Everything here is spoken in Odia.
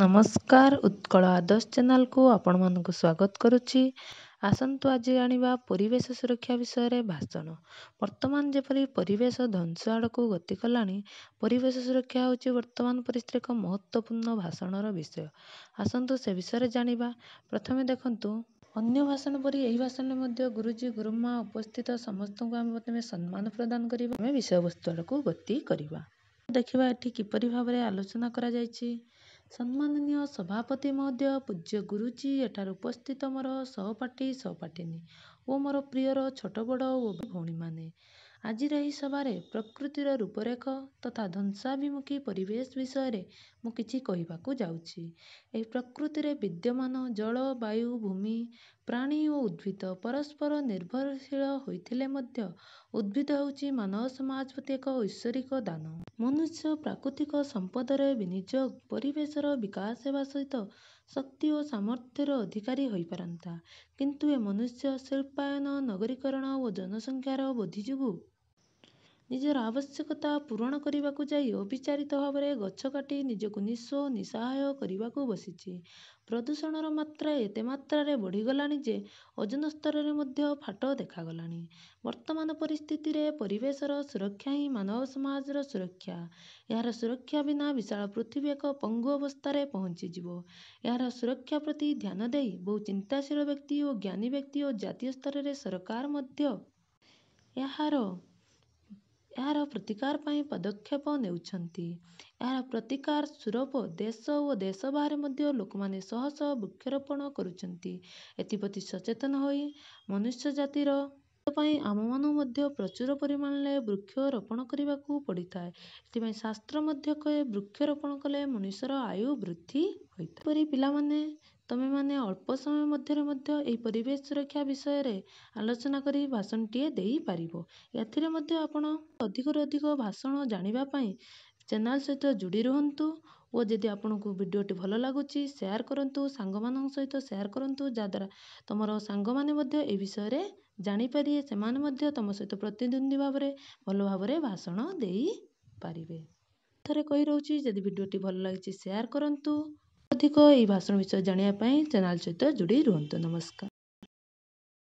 ନମସ୍କାର ଉତ୍କଳ ଆଦର୍ଶ ଚ୍ୟାନେଲକୁ ଆପଣମାନଙ୍କୁ ସ୍ୱାଗତ କରୁଛି ଆସନ୍ତୁ ଆଜି ଜାଣିବା ପରିବେଶ ସୁରକ୍ଷା ବିଷୟରେ ଭାଷଣ ବର୍ତ୍ତମାନ ଯେପରି ପରିବେଶ ଧ୍ୱଂସ ଆଡ଼କୁ ଗତି କଲାଣି ପରିବେଶ ସୁରକ୍ଷା ହେଉଛି ବର୍ତ୍ତମାନ ପରିସ୍ଥିତିରେ ଏକ ମହତ୍ତ୍ୱପୂର୍ଣ୍ଣ ଭାଷଣର ବିଷୟ ଆସନ୍ତୁ ସେ ବିଷୟରେ ଜାଣିବା ପ୍ରଥମେ ଦେଖନ୍ତୁ ଅନ୍ୟ ଭାଷଣ ପରି ଏହି ଭାଷଣରେ ମଧ୍ୟ ଗୁରୁଜୀ ଗୁରୁମା ଉପସ୍ଥିତ ସମସ୍ତଙ୍କୁ ଆମେ ପ୍ରଥମେ ସମ୍ମାନ ପ୍ରଦାନ କରିବା ଆମେ ବିଷୟବସ୍ତୁ ଆଡ଼କୁ ଗତି କରିବା ଦେଖିବା ଏଠି କିପରି ଭାବରେ ଆଲୋଚନା କରାଯାଇଛି ସମ୍ମାନନୀୟ ସଭାପତି ମହୋଦୟ ପୂଜ୍ୟ ଗୁରୁଜୀ ଏଠାରେ ଉପସ୍ଥିତ ମୋର ସହପାଠୀ ସହପାଠିନୀ ଓ ମୋର ପ୍ରିୟର ଛୋଟ ବଡ଼ ଓ ଭଉଣୀମାନେ ଆଜିର ଏହି ସଭାରେ ପ୍ରକୃତିର ରୂପରେଖ ତଥା ଧ୍ୱଂସାଭିମୁଖୀ ପରିବେଶ ବିଷୟରେ ମୁଁ କିଛି କହିବାକୁ ଯାଉଛି ଏହି ପ୍ରକୃତିରେ ବିଦ୍ୟମାନ ଜଳ ବାୟୁ ଭୂମି ପ୍ରାଣୀ ଓ ଉଦ୍ଭିଦ ପରସ୍ପର ନିର୍ଭରଶୀଳ ହୋଇଥିଲେ ମଧ୍ୟ ଉଦ୍ଭିଦ ହେଉଛି ମାନବ ସମାଜ ପ୍ରତି ଏକ ଐଶ୍ୱରିକ ଦାନ ମନୁଷ୍ୟ ପ୍ରାକୃତିକ ସମ୍ପଦରେ ବିନିଯୋଗ ପରିବେଶର ବିକାଶ ହେବା ସହିତ ଶକ୍ତି ଓ ସାମର୍ଥ୍ୟର ଅଧିକାରୀ ହୋଇପାରନ୍ତା କିନ୍ତୁ ଏ ମନୁଷ୍ୟ ଶିଳ୍ପାୟନ ନଗରୀକରଣ ଓ ଜନସଂଖ୍ୟାର ବୃଦ୍ଧି ଯୋଗୁଁ ନିଜର ଆବଶ୍ୟକତା ପୂରଣ କରିବାକୁ ଯାଇ ଅବିଚାରିତ ଭାବରେ ଗଛ କାଟି ନିଜକୁ ନିଶ ଓ ନିଶାହୟ କରିବାକୁ ବସିଛି ପ୍ରଦୂଷଣର ମାତ୍ରା ଏତେ ମାତ୍ରାରେ ବଢ଼ିଗଲାଣି ଯେ ଓଜନ ସ୍ତରରେ ମଧ୍ୟ ଫାଟ ଦେଖାଗଲାଣି ବର୍ତ୍ତମାନ ପରିସ୍ଥିତିରେ ପରିବେଶର ସୁରକ୍ଷା ହିଁ ମାନବ ସମାଜର ସୁରକ୍ଷା ଏହାର ସୁରକ୍ଷା ବିନା ବିଶାଳ ପୃଥିବୀ ଏକ ପଙ୍ଗୁ ଅବସ୍ଥାରେ ପହଞ୍ଚିଯିବ ଏହାର ସୁରକ୍ଷା ପ୍ରତି ଧ୍ୟାନ ଦେଇ ବହୁ ଚିନ୍ତାଶୀଳ ବ୍ୟକ୍ତି ଓ ଜ୍ଞାନୀ ବ୍ୟକ୍ତି ଓ ଜାତୀୟ ସ୍ତରରେ ସରକାର ମଧ୍ୟ ଏହାର ଏହାର ପ୍ରତିକାର ପାଇଁ ପଦକ୍ଷେପ ନେଉଛନ୍ତି ଏହାର ପ୍ରତିକାର ସ୍ୱରୂପ ଦେଶ ଓ ଦେଶ ବାହାରେ ମଧ୍ୟ ଲୋକମାନେ ଶହ ଶହ ବୃକ୍ଷରୋପଣ କରୁଛନ୍ତି ଏଥିପ୍ରତି ସଚେତନ ହୋଇ ମନୁଷ୍ୟ ଜାତିର ପାଇଁ ଆମମାନଙ୍କୁ ମଧ୍ୟ ପ୍ରଚୁର ପରିମାଣରେ ବୃକ୍ଷ ରୋପଣ କରିବାକୁ ପଡ଼ିଥାଏ ଏଥିପାଇଁ ଶାସ୍ତ୍ର ମଧ୍ୟ କହେ ବୃକ୍ଷ ରୋପଣ କଲେ ମଣିଷର ଆୟୁ ବୃଦ୍ଧି ହୋଇଥାଏ ପରି ପିଲାମାନେ ତୁମେମାନେ ଅଳ୍ପ ସମୟ ମଧ୍ୟରେ ମଧ୍ୟ ଏହି ପରିବେଶ ସୁରକ୍ଷା ବିଷୟରେ ଆଲୋଚନା କରି ଭାଷଣଟିଏ ଦେଇପାରିବ ଏଥିରେ ମଧ୍ୟ ଆପଣ ଅଧିକରୁ ଅଧିକ ଭାଷଣ ଜାଣିବା ପାଇଁ ଚ୍ୟାନେଲ୍ ସହିତ ଯୋଡ଼ି ରୁହନ୍ତୁ ଓ ଯଦି ଆପଣଙ୍କୁ ଭିଡ଼ିଓଟି ଭଲ ଲାଗୁଛି ସେୟାର କରନ୍ତୁ ସାଙ୍ଗମାନଙ୍କ ସହିତ ସେୟାର କରନ୍ତୁ ଯାହାଦ୍ୱାରା ତୁମର ସାଙ୍ଗମାନେ ମଧ୍ୟ ଏ ବିଷୟରେ ଜାଣିପାରିବେ ସେମାନେ ମଧ୍ୟ ତୁମ ସହିତ ପ୍ରତିଦ୍ୱନ୍ଦ୍ୱୀ ଭାବରେ ଭଲ ଭାବରେ ଭାଷଣ ଦେଇପାରିବେ ଥରେ କହି ରହୁଛି ଯଦି ଭିଡ଼ିଓଟି ଭଲ ଲାଗିଛି ସେୟାର କରନ୍ତୁ ଅଧିକ ଏହି ଭାଷଣ ବିଷୟରେ ଜାଣିବା ପାଇଁ ଚ୍ୟାନେଲ୍ ସହିତ ଯୋଡ଼ି ରୁହନ୍ତୁ ନମସ୍କାର